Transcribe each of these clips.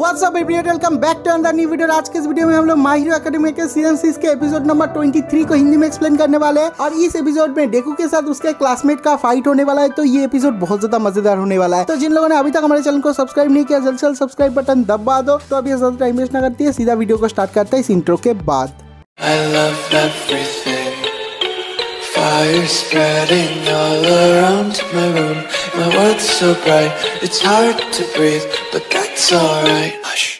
WhatsApp everyone welcome back to another new video आज के इस वीडियो में हम लोग माहिर अकेडमी के सीजन सिक्स के एपिसोड नंबर 23 को हिंदी में एक्सप्लेन करने वाले हैं और इस एपिसोड में डेकू के साथ उसके क्लासमेट का फाइट होने वाला है तो ये एपिसोड बहुत ज्यादा मजेदार होने वाला है तो जिन लोगों ने अभी तक हमारे चैनल को सब्सक्राइब नहीं किया जल्द से जल्द सब्सक्राइब बटन दबा दो तो अभी ज्यादा टाइम वेस्ट ना करती है सीधा वीडियो को स्टार्ट करता है इस इंट्रो के बाद I love fire spreading all around my room My world's so bright, it's hard to breathe, but that's alright Hush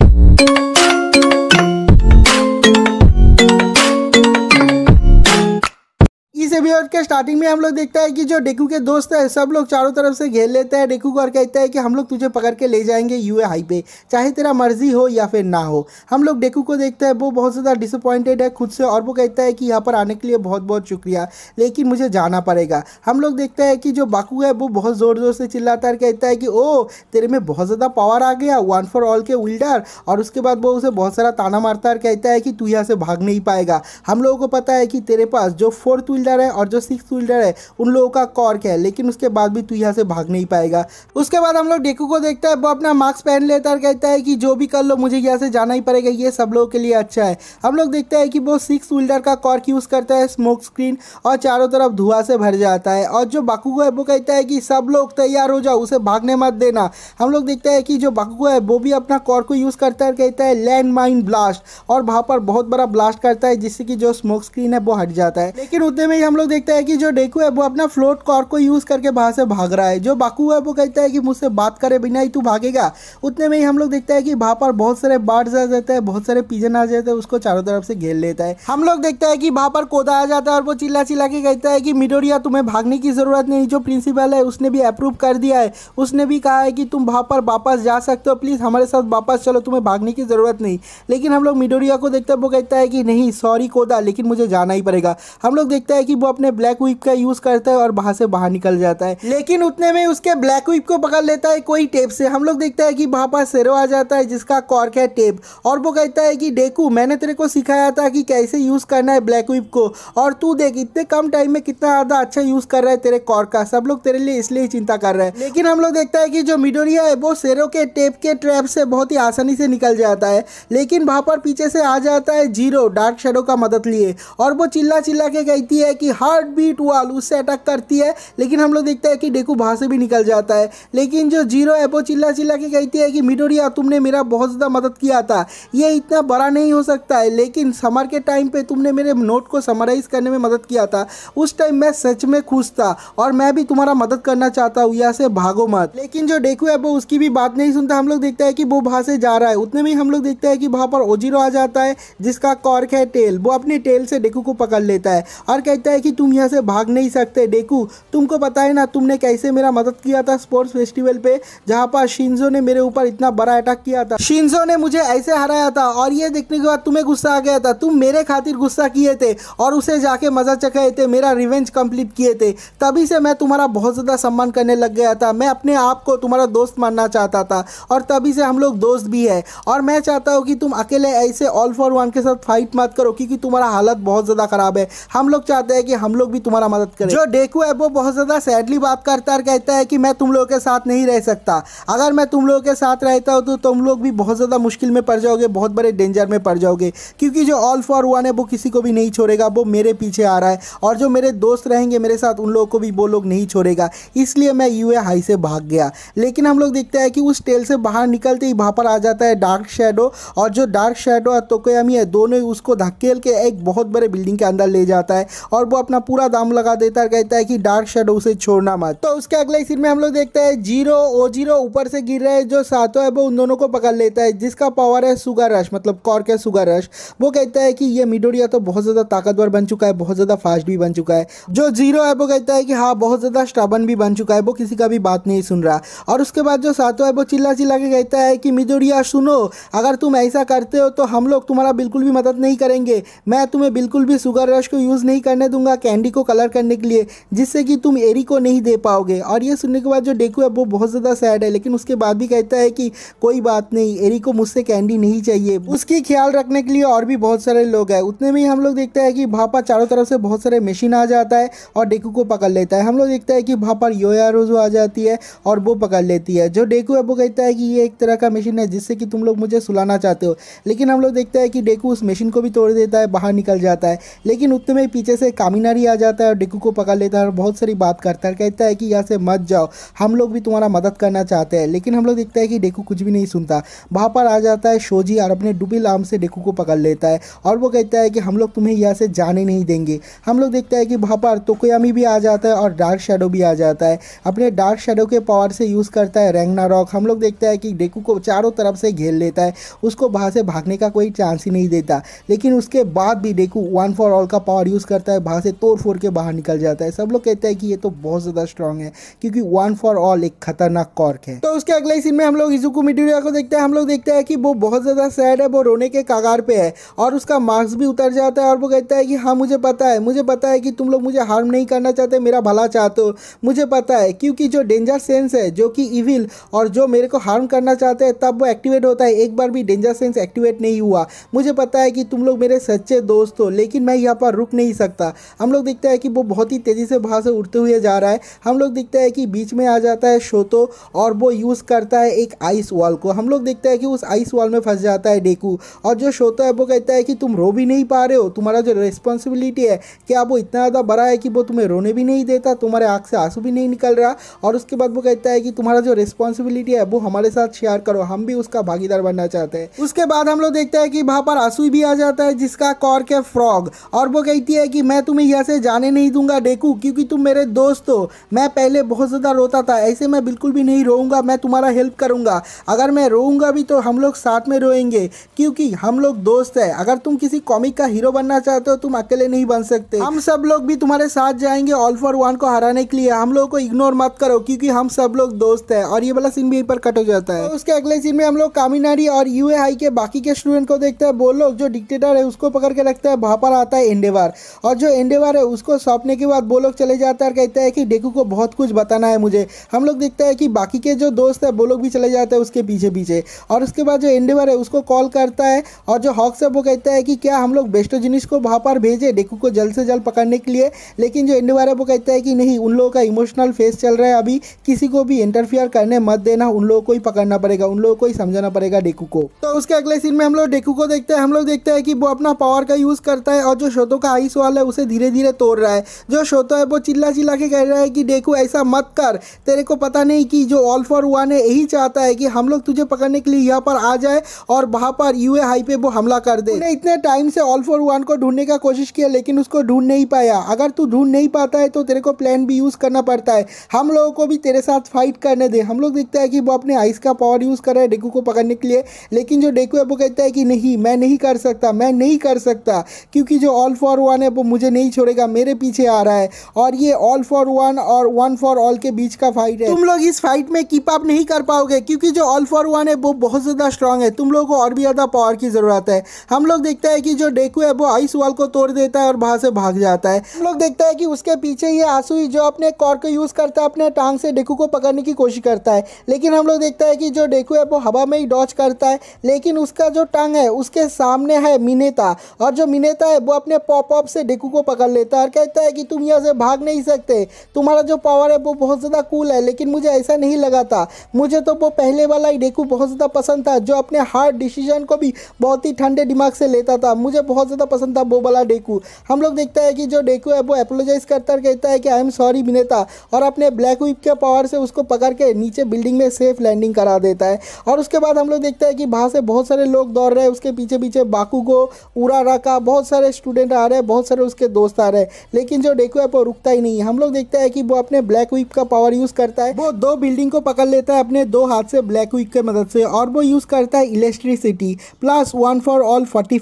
के स्टार्टिंग में हम लोग देखता है कि जो डेकू के दोस्त है सब लोग चारों तरफ से घेर लेते हैं डेकू को और कहता है कि हम लोग तुझे पकड़ के ले जाएंगे यूए हाई पे चाहे तेरा मर्जी हो या फिर ना हो हम लोग डेकू को देखते हैं वो बहुत ज़्यादा डिसअपॉइंटेड है खुद से और वो कहता है कि यहाँ पर आने के लिए बहुत बहुत शुक्रिया लेकिन मुझे जाना पड़ेगा हम लोग देखते हैं कि जो बाकू है वो बहुत ज़ोर ज़ोर से चिल्लाता है कहता है कि ओ तेरे में बहुत ज़्यादा पावर आ गया वन फॉर ऑल के विल्डर और उसके बाद वो उसे बहुत सारा ताना मारता है कहता है कि तू यहाँ से भाग नहीं पाएगा हम लोगों को पता है कि तेरे पास जो फोर्थ विल्डर है और जो सिक्स विल्डर है उन लोगों का कॉर्क है लेकिन उसके बाद भी तू यहाँ से भाग नहीं पाएगा उसके बाद हम लोग डेकू को देखता है वो अपना मास्क पहन लेता है कहता है कि जो भी कर लो मुझे यहाँ से जाना ही पड़ेगा ये सब लोगों के लिए अच्छा है हम लोग देखते हैं कि वो सिक्स विल्डर का कॉर्क यूज़ करता है स्मोक स्क्रीन और चारों तरफ धुआं से भर जाता है और जो बाकूगो है वो कहता है कि सब लोग तैयार हो जाओ उसे भागने मत देना हम लोग देखते हैं कि जो बाकूगो है वो भी अपना कॉर्क को यूज़ करता है कहता है लैंड माइन ब्लास्ट और वहां पर बहुत बड़ा ब्लास्ट करता है जिससे कि जो स्मोक स्क्रीन है वो हट जाता है लेकिन उतने में ही हम लोग देखते कहता है कि जो डेकू है वो अपना फ्लोट कॉर को यूज़ करके वहाँ से भाग रहा है जो बाकू है वो कहता है कि मुझसे बात करे बिना ही तू भागेगा उतने में ही हम लोग देखते हैं कि वहां पर बहुत सारे बार्ड्स आ जाते हैं बहुत सारे पिजन आ जाते हैं उसको चारों तरफ से घेर लेता है हम लोग देखते हैं कि वहां पर कोदा आ जाता है और वो चिल्ला चिल्ला के कहता है कि मिडोरिया तुम्हें भागने की ज़रूरत नहीं जो प्रिंसिपल है उसने भी अप्रूव कर दिया है उसने भी कहा है कि तुम वहां पर वापस जा सकते हो प्लीज़ हमारे साथ वापस चलो तुम्हें भागने की ज़रूरत नहीं लेकिन हम लोग मिडोरिया को देखते हैं वो कहता है कि नहीं सॉरी कोदा लेकिन मुझे जाना ही पड़ेगा हम लोग देखते हैं कि वो अपने में ब्लैक व्हीप का यूज करता है और वहां से बाहर निकल जाता है लेकिन उतने में उसके ब्लैक व्हीप को पकड़ लेता है कोई टेप से हम लोग देखते हैं कि वहां पर सेरो आ जाता है जिसका कॉर्क है टेप और वो कहता है कि डेकू मैंने तेरे को सिखाया था कि कैसे यूज करना है ब्लैक व्हीप को और तू देख इतने कम टाइम में कितना ज्यादा अच्छा यूज कर रहा है तेरे कॉर्क का सब लोग तेरे लिए इसलिए चिंता कर रहे हैं लेकिन हम लोग देखता है कि जो मिडोरिया है वो सेरो के टेप के ट्रैप से बहुत ही आसानी से निकल जाता है लेकिन वहां पर पीछे से आ जाता है जीरो डार्क शेडो का मदद लिए और वो चिल्ला चिल्ला के कहती है कि हर हाँ, हार्ट बीट वाल उससे अटैक करती है लेकिन हम लोग देखते हैं कि डेकू वहाँ से भी निकल जाता है लेकिन जो जीरो है वो चिल्ला चिल्ला के कहती है कि मिडोरिया तुमने मेरा बहुत ज़्यादा मदद किया था ये इतना बड़ा नहीं हो सकता है लेकिन समर के टाइम पर तुमने मेरे नोट को समराइज़ करने में मदद किया था उस टाइम मैं सच में खुश था और मैं भी तुम्हारा मदद करना चाहता हूँ यहाँ से भागो मत लेकिन जो डेकू है वो उसकी भी बात नहीं सुनता हम लोग देखते हैं कि वो वहाँ से जा रहा है उतने में हम लोग देखते हैं कि वहाँ पर ओजीरो आ जाता है जिसका कॉर्क है टेल वो अपने टेल से डेकू को पकड़ लेता है और कहता है कि तुम तुम यहाँ से भाग नहीं सकते डेकू तुमको पता है ना तुमने कैसे मेरा मदद किया था स्पोर्ट्स फेस्टिवल पे जहाँ पर शिंजो ने मेरे ऊपर इतना बड़ा अटैक किया था शिंजो ने मुझे ऐसे हराया था और ये देखने के बाद तुम्हें गुस्सा आ गया था तुम मेरे खातिर गुस्सा किए थे और उसे जाके मजा चखाए थे मेरा रिवेंज कंप्लीट किए थे तभी से मैं तुम्हारा बहुत ज़्यादा सम्मान करने लग गया था मैं अपने आप को तुम्हारा दोस्त मानना चाहता था और तभी से हम लोग दोस्त भी है और मैं चाहता हूँ कि तुम अकेले ऐसे ऑल फॉर वन के साथ फाइट मत करो क्योंकि तुम्हारा हालत बहुत ज़्यादा ख़राब है हम लोग चाहते हैं कि हम लोग भी तुम्हारा मदद करें जो डेकू है वो बहुत ज़्यादा सैडली बात करता है कहता है कि मैं तुम लोगों के साथ नहीं रह सकता अगर मैं तुम लोगों के साथ रहता हूँ तो तुम लोग भी बहुत ज़्यादा मुश्किल में पड़ जाओगे बहुत बड़े डेंजर में पड़ जाओगे क्योंकि जो ऑल फॉर वन है वो किसी को भी नहीं छोड़ेगा वो मेरे पीछे आ रहा है और जो मेरे दोस्त रहेंगे मेरे साथ उन लोगों को भी वो लोग नहीं छोड़ेगा इसलिए मैं यू हाई से भाग गया लेकिन हम लोग देखते हैं कि उस टेल से बाहर निकलते ही वहाँ पर आ जाता है डार्क शेडो और जो डार्क शेडो और तोकोयामी है दोनों ही उसको धकेल के एक बहुत बड़े बिल्डिंग के अंदर ले जाता है और वो अपना पूरा दाम लगा देता है कहता है कि डार्क शेडो उसे छोड़ना मत तो उसके अगले सीन में हम लोग देखते हैं जीरो ओ जीरो ऊपर से गिर रहे जो सातो है वो उन दोनों को पकड़ लेता है जिसका पावर है सुगर रश मतलब कॉर्क है सुगर रश वो कहता है कि ये मिडोरिया तो बहुत ज़्यादा ताकतवर बन चुका है बहुत ज़्यादा फास्ट भी बन चुका है जो जीरो है वो कहता है कि हाँ बहुत ज़्यादा स्टाबन भी बन चुका है वो किसी का भी बात नहीं सुन रहा और उसके बाद जो सातो है वो चिल्ला चिल्ला के कहता है कि मिडोरिया सुनो अगर तुम ऐसा करते हो तो हम लोग तुम्हारा बिल्कुल भी मदद नहीं करेंगे मैं तुम्हें बिल्कुल भी सुगर रश को यूज़ नहीं करने दूंगा कहने कैंडी को कलर करने के लिए जिससे कि तुम एरी को नहीं दे पाओगे और ये सुनने के बाद जो डेकू है वो बहुत ज़्यादा सैड है लेकिन उसके बाद भी कहता है कि कोई बात नहीं एरी को मुझसे कैंडी नहीं चाहिए उसकी ख्याल रखने के लिए और भी बहुत सारे लोग हैं उतने में ही हम लोग देखते हैं कि भापा चारों तरफ से बहुत सारे मशीन आ जाता है और डेकू को पकड़ लेता है हम लोग देखते हैं कि भापा योया रोजो आ जाती है और वो पकड़ लेती है जो डेकू है वो कहता है कि ये एक तरह का मशीन है जिससे कि तुम लोग मुझे सुलाना चाहते हो लेकिन हम लोग देखते हैं कि डेकू उस मशीन को भी तोड़ देता है बाहर निकल जाता है लेकिन उतने में पीछे से कामिनारी आ जाता है और डिकू को पकड़ लेता है और बहुत सारी बात करता है कहता है कि यहाँ से मत जाओ हम लोग भी तुम्हारा मदद करना चाहते हैं लेकिन हम लोग देखते हैं कि डेकू कुछ भी नहीं सुनता वहाँ पर आ जाता है शोजी और अपने डुबी लाम से डेकू को पकड़ लेता है और वो कहता है कि हम लोग तुम्हें यहाँ से जाने नहीं देंगे हम लोग देखते हैं कि वहाँ पर तोकोयामी भी आ जाता है और डार्क शेडो भी आ जाता है अपने डार्क शेडो के पावर से यूज़ करता है रेंगना रॉक हम लोग देखते हैं कि डेकू को चारों तरफ से घेर लेता है उसको वहाँ से भागने का कोई चांस ही नहीं देता लेकिन उसके बाद भी डेकू वन फॉर ऑल का पावर यूज़ करता है वहाँ से तोड़ फोर के बाहर निकल जाता है सब लोग कहते हैं कि ये तो बहुत ज़्यादा स्ट्रॉन्ग है क्योंकि वन फॉर ऑल एक खतरनाक कॉर्क है तो उसके अगले सीन में हम लोग इजुकू मिटूरिया को देखते हैं हम लोग देखते हैं कि वो बहुत ज़्यादा सैड है वो रोने के कागार पे है और उसका मार्क्स भी उतर जाता है और वो कहता है कि हाँ मुझे पता है मुझे पता है कि तुम लोग मुझे हार्म नहीं करना चाहते मेरा भला चाहते हो मुझे पता है क्योंकि जो डेंजर सेंस है जो कि इविल और जो मेरे को हार्म करना चाहते हैं तब वो एक्टिवेट होता है एक बार भी डेंजर सेंस एक्टिवेट नहीं हुआ मुझे पता है कि तुम लोग मेरे सच्चे दोस्त हो लेकिन मैं यहाँ पर रुक नहीं सकता हम लोग दिखता है कि वो बहुत ही तेज़ी से वहाँ से उड़ते हुए जा रहा है हम लोग दिखते हैं कि बीच में आ जाता है शोतो और वो यूज़ करता है एक आइस वॉल को हम लोग देखते हैं कि उस आइस वॉल में फंस जाता है डेकू और जो शोतो है वो कहता है कि तुम रो भी नहीं पा रहे हो तुम्हारा जो रिस्पॉन्सिबिलिटी है क्या वो इतना ज़्यादा बड़ा है कि वो तुम्हें रोने भी नहीं देता तुम्हारे आँख से आंसू भी नहीं निकल रहा और उसके बाद वो कहता है कि तुम्हारा जो रिस्पॉन्सिबिलिटी है वो हमारे साथ शेयर करो हम भी उसका भागीदार बनना चाहते हैं उसके बाद हम लोग देखते हैं कि वहाँ पर आंसू भी आ जाता है जिसका कॉर्क है फ्रॉग और वो कहती है कि मैं तुम्हें यहाँ से जाने नहीं दूंगा डेकू क्योंकि तुम मेरे दोस्त हो मैं पहले बहुत ज़्यादा रोता था ऐसे मैं बिल्कुल भी नहीं रोऊंगा मैं तुम्हारा हेल्प करूंगा अगर मैं रोऊंगा भी तो हम लोग साथ में रोएंगे क्योंकि हम लोग दोस्त है अगर तुम किसी कॉमिक का हीरो बनना चाहते हो तुम अकेले नहीं बन सकते हम सब लोग भी तुम्हारे साथ जाएंगे ऑल फॉर वन को हराने के लिए हम लोगों को इग्नोर मत करो क्योंकि हम सब लोग दोस्त है और ये वाला सीन भी यहीं पर कट हो जाता है उसके अगले सीन में हम लोग कामिनारी और यू के बाकी के स्टूडेंट को देखते हैं वो लोग जो डिक्टेटर है उसको पकड़ के रखता है वहाँ पर आता है एंडेवार और जो एंडेवार है उसको सौंपने के बाद वो लोग चले जाते हैं और कहते हैं कि डेकू को बहुत कुछ बताना है मुझे हम लोग देखते हैं कि बाकी के जो दोस्त है वो लोग भी चले जाते हैं उसके पीछे पीछे और उसके बाद जो एंडेवर है उसको कॉल करता है और जो हॉक्स है वो कहता है कि क्या हम लोग बेस्टो जिनिस को वहाँ पर भेजे डेकू को जल्द से जल्द पकड़ने के लिए लेकिन जो एंडेवर है वो कहता है कि नहीं उन लोगों का इमोशनल फेस चल रहा है अभी किसी को भी इंटरफियर करने मत देना उन लोगों को ही पकड़ना पड़ेगा उन लोगों को ही समझाना पड़ेगा डेकू को तो उसके अगले सीन में हम लोग डेकू को देखते हैं हम लोग देखते हैं कि वो अपना पावर का यूज़ करता है और जो शोतो का आइस वाला है उसे धीरे धीरे उन्हें तोड़ रहा है जो श्रोता है वो चिल्ला चिल्ला के कह रहा है कि देखो ऐसा मत कर तेरे को पता नहीं कि जो ऑल फॉर वन है यही चाहता है कि हम लोग तुझे पकड़ने के लिए यहाँ पर आ जाए और वहाँ पर यू हाई पे वो हमला कर दे इतने टाइम से ऑल फॉर वन को ढूंढने का कोशिश किया लेकिन उसको ढूंढ नहीं पाया अगर तू ढूंढ नहीं पाता है तो तेरे को प्लान भी यूज़ करना पड़ता है हम लोगों को भी तेरे साथ फाइट करने दे हम लोग देखते हैं कि वो अपने आइस का पावर यूज़ कर रहा है डेकू को पकड़ने के लिए लेकिन जो डेकू है वो कहता है कि नहीं मैं नहीं कर सकता मैं नहीं कर सकता क्योंकि जो ऑल फॉर वन है वो मुझे नहीं छोड़ेगा जाएगा मेरे पीछे आ रहा है और ये ऑल फॉर वन और वन फॉर ऑल के बीच का फाइट है तुम लोग इस फाइट में कीप अप नहीं कर पाओगे क्योंकि जो ऑल फॉर वन है वो बहुत ज़्यादा स्ट्रांग है तुम लोगों को और भी ज़्यादा पावर की ज़रूरत है हम लोग देखते हैं कि जो डेकू है वो आइस वॉल को तोड़ देता है और वहां से भाग जाता है हम लोग देखते हैं कि उसके पीछे ये आंसू जो अपने कॉर को यूज़ करता है अपने टांग से डेकू को पकड़ने की कोशिश करता है लेकिन हम लोग देखते हैं कि जो डेकू है वो हवा में ही डॉच करता है लेकिन उसका जो टांग है उसके सामने है मिनेता और जो मिनेता है वो अपने पॉप ऑप से डेकू को पकड़ लेता देता है और कहता है कि तुम यहाँ से भाग नहीं सकते तुम्हारा जो पावर है वो बहुत ज़्यादा कूल है लेकिन मुझे ऐसा नहीं लगा था मुझे तो वो पहले वाला ही डेकू बहुत ज़्यादा पसंद था जो अपने हार्ड डिसीजन को भी बहुत ही ठंडे दिमाग से लेता था मुझे बहुत ज़्यादा पसंद था वो वाला डेकू हम लोग देखते हैं कि जो डेकू है वो एपोलोजाइज करता है कहता है कि आई एम सॉरी विनेता और अपने ब्लैक विप के पावर से उसको पकड़ के नीचे बिल्डिंग में सेफ लैंडिंग करा देता है और उसके बाद हम लोग देखते हैं कि वहाँ से बहुत सारे लोग दौड़ रहे हैं उसके पीछे पीछे बाकू को उड़ा रखा बहुत सारे स्टूडेंट आ रहे हैं बहुत सारे उसके दोस्त आ रहे हैं है लेकिन जो डेको है वो रुकता ही नहीं है हम लोग देखते हैं कि वो अपने ब्लैक विप का पावर यूज करता है वो दो बिल्डिंग को पकड़ लेता है अपने दो हाथ से ब्लैक विप के मदद से और वो यूज करता है electricity plus one for all forty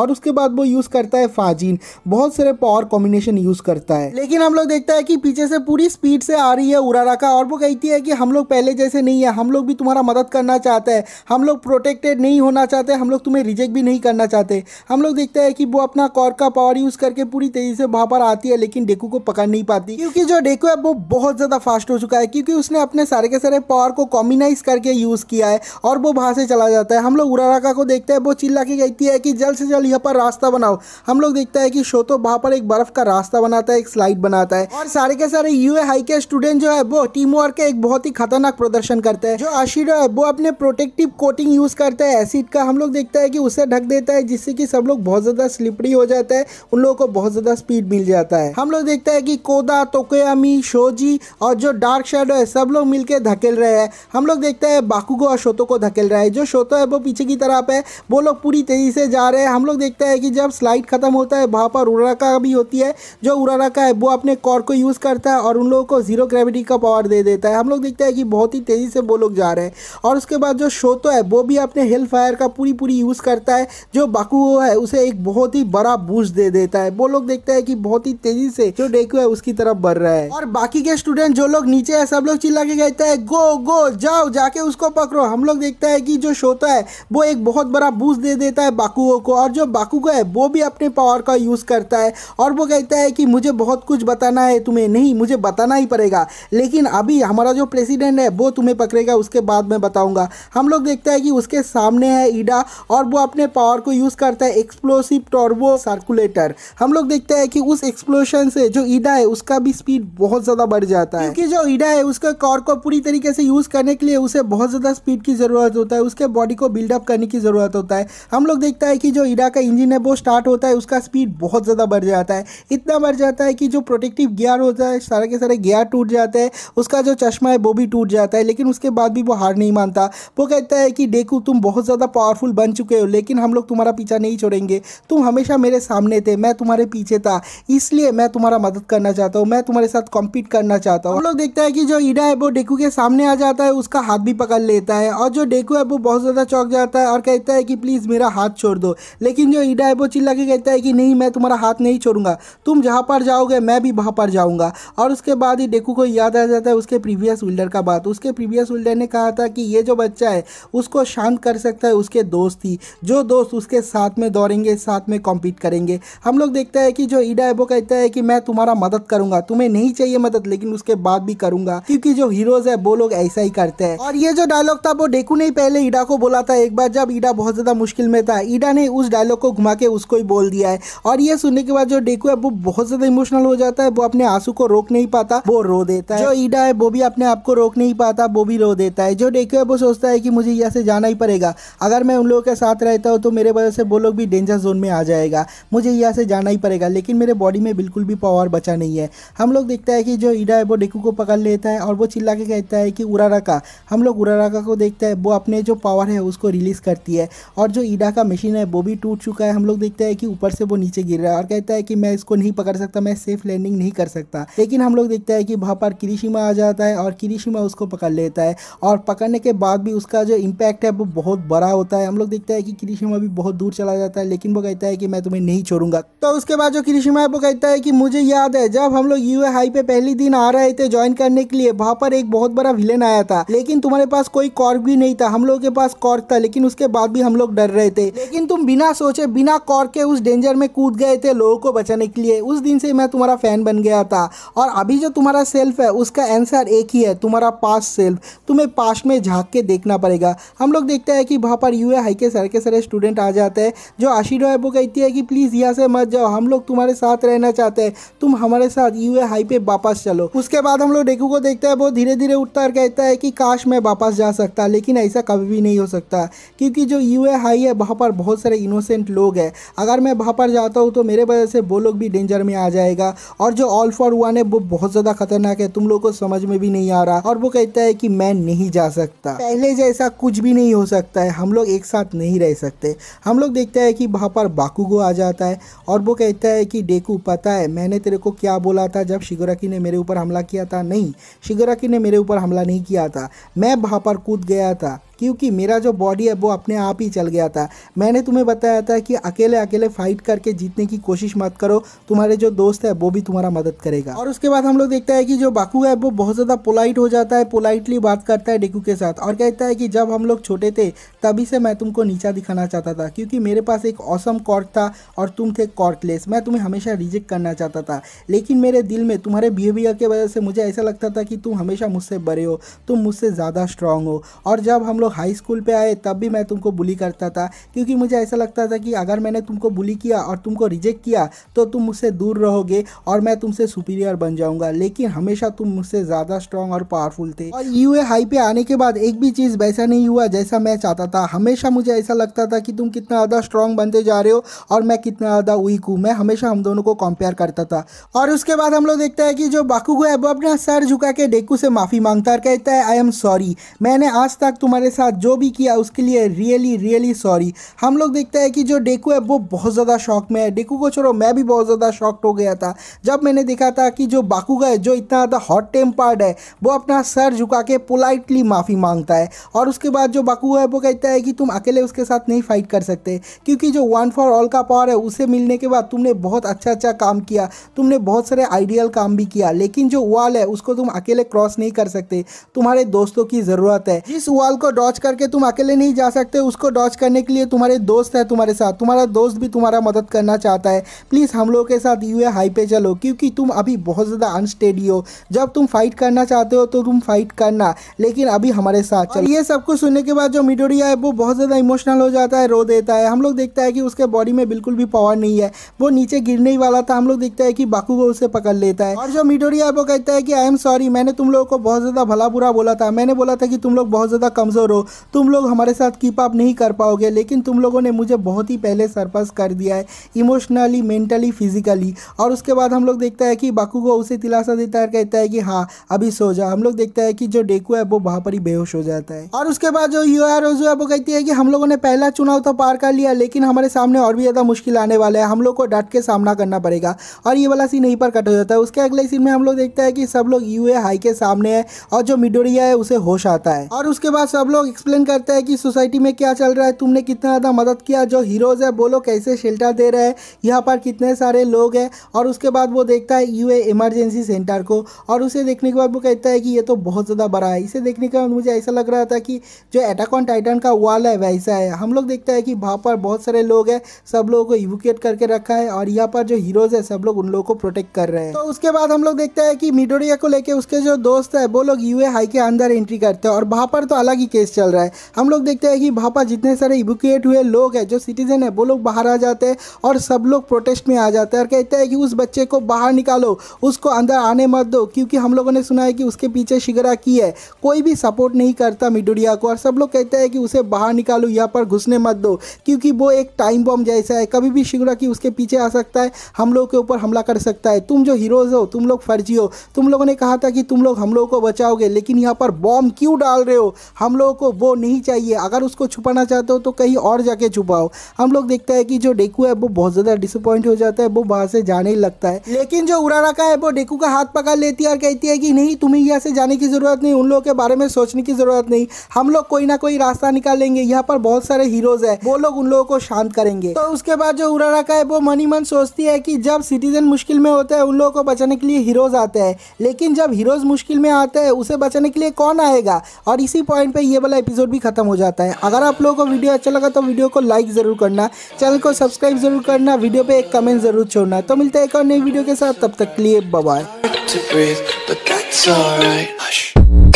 और उसके बाद वो यूज करता है फाजिन बहुत सारे पावर कॉम्बिनेशन यूज करता है लेकिन हम लोग देखता है कि पीछे से पूरी स्पीड से आ रही है उरारा का और वो कहती है कि हम लोग पहले जैसे नहीं है हम लोग भी तुम्हारा मदद करना चाहते हैं हम लोग प्रोटेक्टेड नहीं होना चाहते हम लोग तुम्हें रिजेक्ट भी नहीं करना चाहते हम लोग देखते हैं कि वो अपना कॉर का पावर यूज करके पूरी तेजी से वहां पर आती है लेकिन डेकू को पकड़ नहीं पाती क्योंकि जो डेकू है वो बहुत ज़्यादा फास्ट हो चुका है क्योंकि उसने अपने सारे के सारे पावर को कॉम्बिनाइज करके यूज़ किया है और वो वहां से चला जाता है हम लोग उराराका को देखते हैं वो चिल्ला के कहती है कि जल्द से जल्द यहाँ पर रास्ता बनाओ हम लोग देखते हैं कि शो तो वहाँ पर एक बर्फ़ का रास्ता बनाता है एक स्लाइड बनाता है और सारे के सारे यू हाई के स्टूडेंट जो है वो टीम वर्क का एक बहुत ही खतरनाक प्रदर्शन करते हैं जो आशीडो है वो अपने प्रोटेक्टिव कोटिंग यूज़ करता है एसिड का हम लोग देखते हैं कि उसे ढक देता है जिससे कि सब लोग बहुत ज़्यादा स्लिपरी हो जाता है उन लोगों को बहुत ज़्यादा स्पीड मिल जाता है हम लोग देखते हैं कि कोदा तोकेयामी शोजी और जो डार्क शेडो है सब लोग मिलकर धकेल रहे हैं हम लोग देखते हैं बाकुगो और शोतो को धकेल रहा है जो शोतो है वो पीछे की तरफ है वो लोग पूरी तेज़ी से जा रहे हैं हम लोग देखते हैं कि जब स्लाइड ख़त्म होता है वहाँ पर उराका भी होती है जो उराका है वो अपने कॉर को यूज़ करता है और उन लोगों को जीरो ग्रेविटी का पावर दे देता है हम लोग देखते हैं कि बहुत ही तेज़ी से वो लोग जा रहे हैं और उसके बाद जो शोतो है वो भी अपने हेल फायर का पूरी पूरी यूज़ करता है जो बाकुगो है उसे एक बहुत ही बड़ा बूस्ट दे देता है वो लोग देखते लगता है कि बहुत ही तेजी से जो डेको है उसकी तरफ बढ़ रहा है और बाकी के स्टूडेंट जो लोग नीचे है सब लोग चिल्ला के कहते हैं गो गो जाओ जाके उसको पकड़ो हम लोग देखते हैं कि जो शोता है वो एक बहुत बड़ा बूस दे देता है बाकुओ को और जो बाकुगो है वो भी अपने पावर का यूज़ करता है और वो कहता है कि मुझे बहुत कुछ बताना है तुम्हें नहीं मुझे बताना ही पड़ेगा लेकिन अभी हमारा जो प्रेसिडेंट है वो तुम्हें पकड़ेगा उसके बाद मैं बताऊंगा हम लोग देखते हैं कि उसके सामने है ईडा और वो अपने पावर को यूज़ करता है एक्सप्लोसिव टॉर्बो सर्कुलेटर हम लोग देखते हैं है कि उस एक्सप्लोशन से जो ईडा है उसका भी स्पीड बहुत ज़्यादा बढ़ जाता है क्योंकि जो ईडा है उसका कॉर को पूरी तरीके से यूज़ करने के लिए उसे बहुत ज़्यादा स्पीड की ज़रूरत होता है उसके बॉडी को बिल्डअप करने की ज़रूरत होता है हम लोग देखता है कि जो ईडा का इंजन है वो स्टार्ट होता है उसका स्पीड बहुत ज़्यादा बढ़ जाता है इतना बढ़ जाता है कि जो प्रोटेक्टिव गियर होता है सारे के सारे गियर टूट जाते हैं उसका जो चश्मा है वो भी टूट जाता है लेकिन उसके बाद भी वो हार नहीं मानता वो कहता है कि डेकू तुम बहुत ज़्यादा पावरफुल बन चुके हो लेकिन हम लोग तुम्हारा पीछा नहीं छोड़ेंगे तुम हमेशा मेरे सामने थे मैं तुम्हारे पीछे था सकता इसलिए मैं तुम्हारा मदद करना चाहता हूँ मैं तुम्हारे साथ कॉम्पीट करना चाहता हूँ हम लोग देखता है कि जो ईडा है वो डेकू के सामने आ जाता है उसका हाथ भी पकड़ लेता है और जो डेकू है वो बहुत ज़्यादा चौक जाता है और कहता है कि प्लीज़ मेरा हाथ छोड़ दो लेकिन जो ईडा है वो चिल्ला के कहता है कि नहीं मैं तुम्हारा हाथ नहीं छोड़ूंगा तुम जहाँ पर जाओगे मैं भी वहाँ पर जाऊँगा और उसके बाद ही डेकू को याद आ जाता है उसके प्रीवियस विल्डर का बात उसके प्रीवियस विल्डर ने कहा था कि ये जो बच्चा है उसको शांत कर सकता है उसके दोस्त ही जो दोस्त उसके साथ में दौड़ेंगे साथ में कॉम्पीट करेंगे हम लोग देखते हैं कि जो जो ईडा एबो कहता है कि मैं तुम्हारा मदद करूंगा तुम्हें नहीं चाहिए मदद लेकिन उसके बाद भी करूंगा क्योंकि जो हीरोज है वो लोग ऐसा ही करते हैं और ये जो डायलॉग था वो डेकू ने पहले ईडा को बोला था एक बार जब ईडा बहुत ज्यादा मुश्किल में था ईडा ने उस डायलॉग को घुमा के उसको ही बोल दिया है और ये सुनने के बाद जो डेकू है वो बहुत ज्यादा इमोशनल हो जाता है वो अपने आंसू को रोक नहीं पाता वो रो देता है जो ईडा है वो भी अपने आप को रोक नहीं पाता वो भी रो देता है जो डेकू है वो सोचता है कि मुझे यहाँ से जाना ही पड़ेगा अगर मैं उन लोगों के साथ रहता हूँ तो मेरे वजह से वो लोग भी डेंजर जोन में आ जाएगा मुझे यहाँ से जाना ही पड़ेगा लेकिन लेकिन मेरे बॉडी में बिल्कुल भी पावर बचा नहीं है हम लोग देखते हैं कि जो ईडा है वो डेकू को पकड़ लेता है और वो चिल्ला के कहता है कि उराराका हम लोग उराराका को देखते हैं वो अपने जो पावर है उसको रिलीज़ करती है और जो ईडा का मशीन है वो भी टूट चुका है हम लोग देखते हैं कि ऊपर से वो नीचे गिर रहा है और कहता है कि मैं इसको नहीं पकड़ सकता मैं सेफ लैंडिंग नहीं कर सकता लेकिन हम लोग देखते हैं कि वहाँ पर किरिशिमा आ जाता है और किरिशिमा उसको पकड़ लेता है और पकड़ने के बाद भी उसका जो इम्पैक्ट है वो बहुत बड़ा होता है हम लोग देखते हैं कि किरिशिमा भी बहुत दूर चला जाता है लेकिन वो कहता है कि मैं तुम्हें नहीं छोड़ूंगा तो उसके बाद जो किरी किशिमाई को कहता है कि मुझे याद है जब हम लोग यूए हाई पे पहले दिन आ रहे थे ज्वाइन करने के लिए वहाँ पर एक बहुत बड़ा विलेन आया था लेकिन तुम्हारे पास कोई कॉर्क भी नहीं था हम लोगों के पास कॉर्क था लेकिन उसके बाद भी हम लोग डर रहे थे लेकिन तुम बिना सोचे बिना कॉर्क के उस डेंजर में कूद गए थे लोगों को बचाने के लिए उस दिन से मैं तुम्हारा फैन बन गया था और अभी जो तुम्हारा सेल्फ है उसका आंसर एक ही है तुम्हारा पास सेल्फ तुम्हें पास में झाँक के देखना पड़ेगा हम लोग देखते हैं कि वहाँ पर यूए हाई के सारे के सारे स्टूडेंट आ जाते हैं जो आशीर्वाद वो कहती है कि प्लीज़ यहाँ से मत जाओ हम लोग तुम्हारे हमारे साथ रहना चाहते हैं तुम हमारे साथ यूए हाई पे वापस चलो उसके बाद हम लोग डेकू को देखते हैं वो धीरे धीरे उठता और कहता है कि काश मैं वापस जा सकता लेकिन ऐसा कभी भी नहीं हो सकता क्योंकि जो यूए हाई है वहाँ पर बहुत सारे इनोसेंट लोग हैं अगर मैं वहाँ पर जाता हूँ तो मेरे वजह से वो लोग भी डेंजर में आ जाएगा और जो ऑल फॉर वन है वो बहुत ज़्यादा खतरनाक है तुम लोग को समझ में भी नहीं आ रहा और वो कहता है कि मैं नहीं जा सकता पहले जैसा कुछ भी नहीं हो सकता है हम लोग एक साथ नहीं रह सकते हम लोग देखते हैं कि वहाँ पर बाकुगो आ जाता है और वो कहता है कि डेकू पता है मैंने तेरे को क्या बोला था जब शिगोराकी ने मेरे ऊपर हमला किया था नहीं शिगोराकी ने मेरे ऊपर हमला नहीं किया था मैं वहाँ पर कूद गया था क्योंकि मेरा जो बॉडी है वो अपने आप ही चल गया था मैंने तुम्हें बताया था कि अकेले अकेले फाइट करके जीतने की कोशिश मत करो तुम्हारे जो दोस्त है वो भी तुम्हारा मदद करेगा और उसके बाद हम लोग देखते हैं कि जो बाकू है वो बहुत ज़्यादा पोलाइट हो जाता है पोलाइटली बात करता है डेकू के साथ और कहता है कि जब हम लोग छोटे थे तभी से मैं तुमको नीचा दिखाना चाहता था क्योंकि मेरे पास एक औसम कॉर्ट था और तुम थे कॉर्टलेस मैं तुम्हें हमेशा रिजेक्ट करना चाहता था लेकिन मेरे दिल में तुम्हारे बिहेवियर के वजह से मुझे ऐसा लगता था कि तुम हमेशा मुझसे बड़े हो तुम मुझसे ज़्यादा स्ट्रांग हो और जब हम लोग लोग हाई स्कूल पे आए तब भी मैं तुमको बुली करता था क्योंकि मुझे ऐसा लगता था कि अगर मैंने तुमको बुली किया और तुमको रिजेक्ट किया तो तुम मुझसे दूर रहोगे और मैं तुमसे सुपीरियर बन जाऊंगा लेकिन हमेशा तुम मुझसे ज़्यादा स्ट्रांग और पावरफुल थे और यू हाई पे आने के बाद एक भी चीज़ वैसा नहीं हुआ जैसा मैं चाहता था हमेशा मुझे ऐसा लगता था कि तुम कितना ज़्यादा स्ट्रांग बनते जा रहे हो और मैं कितना ज़्यादा वीक हूँ मैं हमेशा हम दोनों को कंपेयर करता था और उसके बाद हम लोग देखते हैं कि जो बाकू है वो अपना सर झुका के डेकू से माफ़ी मांगता और कहता है आई एम सॉरी मैंने आज तक तुम्हारे साथ जो भी किया उसके लिए रियली रियली सॉरी हम लोग देखते हैं कि जो डेकू है वो बहुत ज़्यादा शौक में है डेकू को छोड़ो मैं भी बहुत ज़्यादा शॉक्ड हो गया था जब मैंने देखा था कि जो बाकूगा है जो इतना ज़्यादा हॉट टेम्पर्ड है वो अपना सर झुका के पोलाइटली माफ़ी मांगता है और उसके बाद जो बाकूगा है वो कहता है कि तुम अकेले उसके साथ नहीं फाइट कर सकते क्योंकि जो वन फॉर ऑल का पावर है उसे मिलने के बाद तुमने बहुत अच्छा अच्छा काम किया तुमने बहुत सारे आइडियल काम भी किया लेकिन जो वॉल है उसको तुम अकेले क्रॉस नहीं कर सकते तुम्हारे दोस्तों की ज़रूरत है जिस वॉल को डॉ डॉच करके तुम अकेले नहीं जा सकते उसको डॉच करने के लिए तुम्हारे दोस्त है तुम्हारे साथ तुम्हारा दोस्त भी तुम्हारा मदद करना चाहता है प्लीज़ हम लोग के साथ यू हाई पे चलो क्योंकि तुम अभी बहुत ज़्यादा अनस्टेडी हो जब तुम फाइट करना चाहते हो तो तुम फाइट करना लेकिन अभी हमारे साथ चलो ये सब कुछ सुनने के बाद जो मिडोरिया है वो बहुत ज़्यादा इमोशनल हो जाता है रो देता है हम लोग देखता है कि उसके बॉडी में बिल्कुल भी पावर नहीं है वो नीचे गिरने ही वाला था हम लोग देखते हैं कि बाकू को उसे पकड़ लेता है और जो मिडोरिया है वो कहता है कि आई एम सॉरी मैंने तुम लोगों को बहुत ज़्यादा भला बुरा बोला था मैंने बोला था कि तुम लोग बहुत ज़्यादा कमज़ोर हो तुम लोग हमारे साथ कीप अप नहीं कर पाओगे लेकिन तुम लोगों ने मुझे बहुत ही पहले सरपस कर दिया है इमोशनली मेंटली फिजिकली और उसके बाद हम लोग देखता है कि बाकू को उसे दिलासा देता है कहता है कि हाँ अभी सो जा हम लोग देखता है कि जो डेकू है वो वहाँ पर ही बेहोश हो जाता है और उसके बाद जो यू आर है वो कहती है कि हम लोगों ने पहला चुनाव तो पार कर लिया लेकिन हमारे सामने और भी ज़्यादा मुश्किल आने वाला है हम लोग को डट के सामना करना पड़ेगा और ये वाला सीन यहीं पर कट हो जाता है उसके अगले सीन में हम लोग देखते हैं कि सब लोग यू हाई के सामने है और जो मिडोरिया है उसे होश आता है और उसके बाद सब लोग लोग एक्सप्लेन करते हैं कि सोसाइटी में क्या चल रहा है तुमने कितना ज़्यादा मदद किया जो हीरोज़ है वो लोग कैसे शेल्टर दे रहे हैं यहाँ पर कितने सारे लोग हैं और उसके बाद वो देखता है यू इमरजेंसी सेंटर को और उसे देखने के बाद वो कहता है कि ये तो बहुत ज़्यादा बड़ा है इसे देखने के बाद मुझे ऐसा लग रहा था कि जो एटाक ऑन टाइटन का वॉल है वैसा है हम लोग देखते हैं कि वहाँ पर बहुत सारे लोग हैं सब लोगों को इवोकेट करके रखा है और यहाँ पर जो हीरोज़ है सब लोग उन लोगों को प्रोटेक्ट कर रहे हैं तो उसके बाद हम लोग देखते हैं कि मिडोरिया को लेकर उसके जो दोस्त है वो लोग यू हाई के अंदर एंट्री करते हैं और वहाँ पर तो अलग ही केस केस चल रहा है हम लोग देखते हैं कि वहाँ पर जितने सारे इवोकेट हुए लोग हैं जो सिटीजन है वो लोग बाहर आ जाते हैं और सब लोग प्रोटेस्ट में आ जाते हैं और कहते हैं कि उस बच्चे को बाहर निकालो उसको अंदर आने मत दो क्योंकि हम लोगों ने सुना है कि उसके पीछे शिगरा की है कोई भी सपोर्ट नहीं करता मिडोरिया को और सब लोग कहते हैं कि उसे बाहर निकालो यहाँ पर घुसने मत दो क्योंकि वो एक टाइम बॉम्ब जैसा है कभी भी शिगरा की उसके पीछे आ सकता है हम लोग के ऊपर हमला कर सकता है तुम जो हीरोज़ हो तुम लोग फर्जी हो तुम लोगों ने कहा था कि तुम लोग हम लोगों को बचाओगे लेकिन यहाँ पर बॉम्ब क्यों डाल रहे हो हम लोगों को वो नहीं चाहिए अगर उसको छुपाना चाहते हो तो कहीं और जाके छुपाओ हम लोग देखते हैं कि जो डेकू है वो बहुत ज़्यादा डिसअपॉइंट हो जाता है वो वहां से जाने ही लगता है लेकिन जो उड़ाना का है वो डेकू का हाथ पकड़ लेती है और कहती है कि नहीं तुम्हें यहाँ से जाने की ज़रूरत नहीं उन लोगों के बारे में सोचने की ज़रूरत नहीं हम लोग कोई ना कोई रास्ता निकालेंगे यहाँ पर बहुत सारे हीरोज़ है वो लोग उन लोगों को शांत करेंगे तो उसके बाद जो उड़ाना का है वो मनी मन सोचती है कि जब सिटीजन मुश्किल में होता है उन लोगों को बचाने के लिए हीरोज़ आते हैं लेकिन जब हीरोज़ मुश्किल में आते हैं उसे बचाने के लिए कौन आएगा और इसी पॉइंट पे ये वाला एपिसोड भी खत्म हो जाता है अगर आप लोगों को वीडियो अच्छा लगा तो वीडियो को लाइक ज़रूर करना चैनल को सब्सक्राइब ज़रूर करना वीडियो पे एक कमेंट ज़रूर छोड़ना तो मिलता है एक और नई वीडियो के साथ तब तक के लिए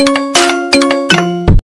बाय